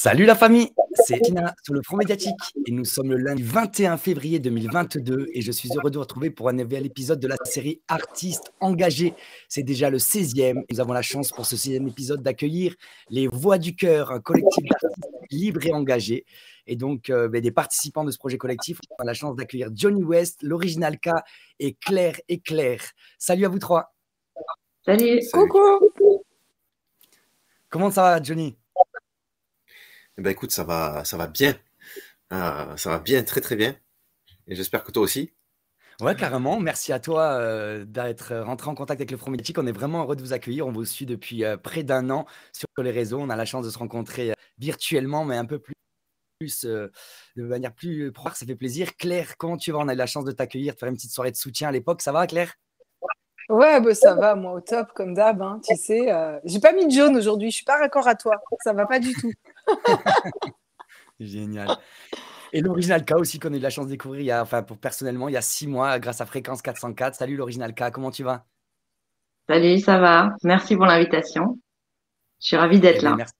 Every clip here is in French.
Salut la famille, c'est Tina sur le Front Médiatique et nous sommes le lundi 21 février 2022 et je suis heureux de vous retrouver pour un nouvel épisode de la série Artistes engagés. C'est déjà le 16e. Nous avons la chance pour ce 16e épisode d'accueillir les Voix du Cœur, un collectif d'artistes libres et engagés. Et donc, euh, ben, des participants de ce projet collectif, on a la chance d'accueillir Johnny West, l'Original K et Claire et Claire. Salut à vous trois. Salut. Coucou. Comment ça va, Johnny eh ben écoute, ça va, ça va bien. Euh, ça va bien, très très bien. Et j'espère que toi aussi. Ouais, carrément. Merci à toi euh, d'être rentré en contact avec le Front On est vraiment heureux de vous accueillir. On vous suit depuis euh, près d'un an sur les réseaux. On a la chance de se rencontrer virtuellement, mais un peu plus de manière plus proche, ça fait plaisir. Claire, comment tu vas On a eu la chance de t'accueillir, de faire une petite soirée de soutien à l'époque. Ça va, Claire Ouais, bah, ça va, moi au top, comme d'hab. Hein, tu sais, j'ai pas mis de jaune aujourd'hui, je suis pas raccord à toi. Ça va pas du tout. Génial. Et l'original K aussi qu'on a eu la chance de découvrir, il y a, enfin pour personnellement, il y a six mois grâce à Fréquence 404. Salut l'original K, comment tu vas Salut, ça va. Merci pour l'invitation. Je suis ravie d'être eh là. Ben, merci.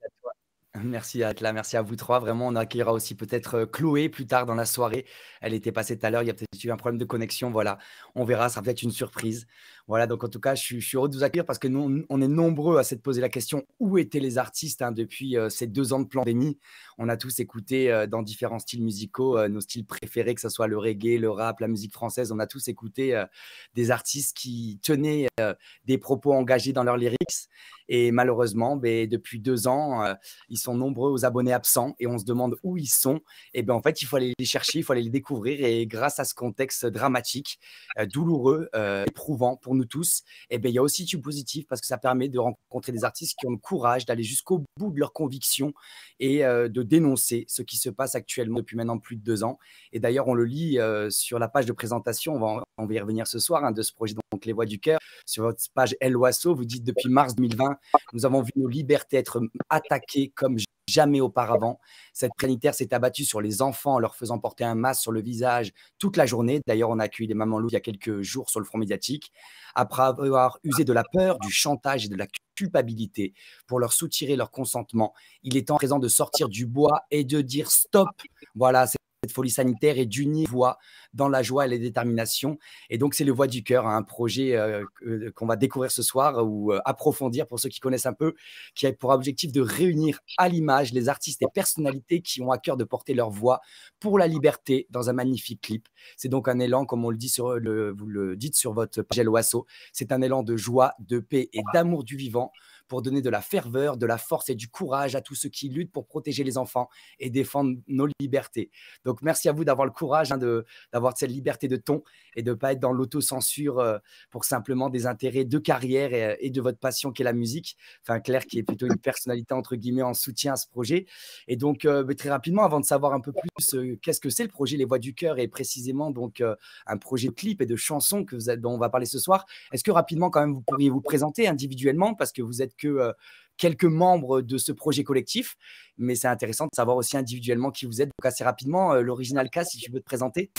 Merci à merci à vous trois. Vraiment, on accueillera aussi peut-être euh, Chloé plus tard dans la soirée. Elle était passée tout à l'heure, il y a peut-être eu un problème de connexion. Voilà, on verra, ça sera peut-être une surprise. Voilà, donc en tout cas, je suis, heureux de vous accueillir parce que nous, on est nombreux à se poser la question où étaient les artistes hein, depuis euh, ces deux ans de pandémie. On a tous écouté euh, dans différents styles musicaux nos styles préférés, que ce soit le reggae, le rap, la musique française. On a tous écouté des artistes qui tenaient des propos engagés dans leurs lyrics. Et malheureusement, ben, depuis deux ans, ils sont nombreux aux abonnés absents et on se demande où ils sont. Et eh bien en fait, il faut aller les chercher, il faut aller les découvrir. Et grâce à ce contexte dramatique, euh, douloureux, euh, éprouvant pour nous tous, et eh bien il y a aussi du positif parce que ça permet de rencontrer des artistes qui ont le courage d'aller jusqu'au bout de leurs convictions et euh, de dénoncer ce qui se passe actuellement depuis maintenant plus de deux ans. Et d'ailleurs, on le lit sur la page de présentation, on va, en, y revenir ce soir, hein, de ce projet, donc Les Voix du Cœur. Sur votre page El Oiseau, vous dites depuis mars 2020, nous avons vu nos libertés être attaquées comme jamais auparavant. Cette planétaire s'est abattue sur les enfants en leur faisant porter un masque sur le visage toute la journée. D'ailleurs, on a accueilli des mamans loups il y a quelques jours sur le front médiatique. Après avoir usé de la peur, du chantage et de la culpabilité pour leur soutirer leur consentement, il est temps présent de sortir du bois et de dire stop. Voilà, folie sanitaire et d'unir voix dans la joie et les déterminations. Et donc, c'est le Voix du cœur, hein, un projet euh, euh, qu'on va découvrir ce soir euh, ou approfondir pour ceux qui connaissent un peu, qui a pour objectif de réunir à l'image les artistes et personnalités qui ont à cœur de porter leur voix pour la liberté dans un magnifique clip. C'est donc un élan, comme on le dit sur le, vous le dites sur votre page Loasso, c'est un élan de joie, de paix et d'amour du vivant pour donner de la ferveur, de la force et du courage à tous ceux qui luttent pour protéger les enfants et défendre nos libertés. Donc merci à vous d'avoir le courage hein, d'avoir cette liberté de ton et de ne pas être dans l'autocensure euh, pour simplement des intérêts de carrière et, euh, de votre passion qui est la musique. Enfin Claire qui est plutôt une personnalité entre guillemets en soutien à ce projet. Et donc euh, très rapidement, avant de savoir un peu plus qu'est-ce que c'est le projet Les Voix du Cœur et précisément donc un projet de clip et de chansons que vous dont on va parler ce soir, est-ce que rapidement quand même vous pourriez vous présenter individuellement parce que vous êtes quelques, euh, quelques membres de ce projet collectif. Mais c'est intéressant de savoir aussi individuellement qui vous êtes. Donc assez rapidement, euh, l'original cas, si tu veux te présenter.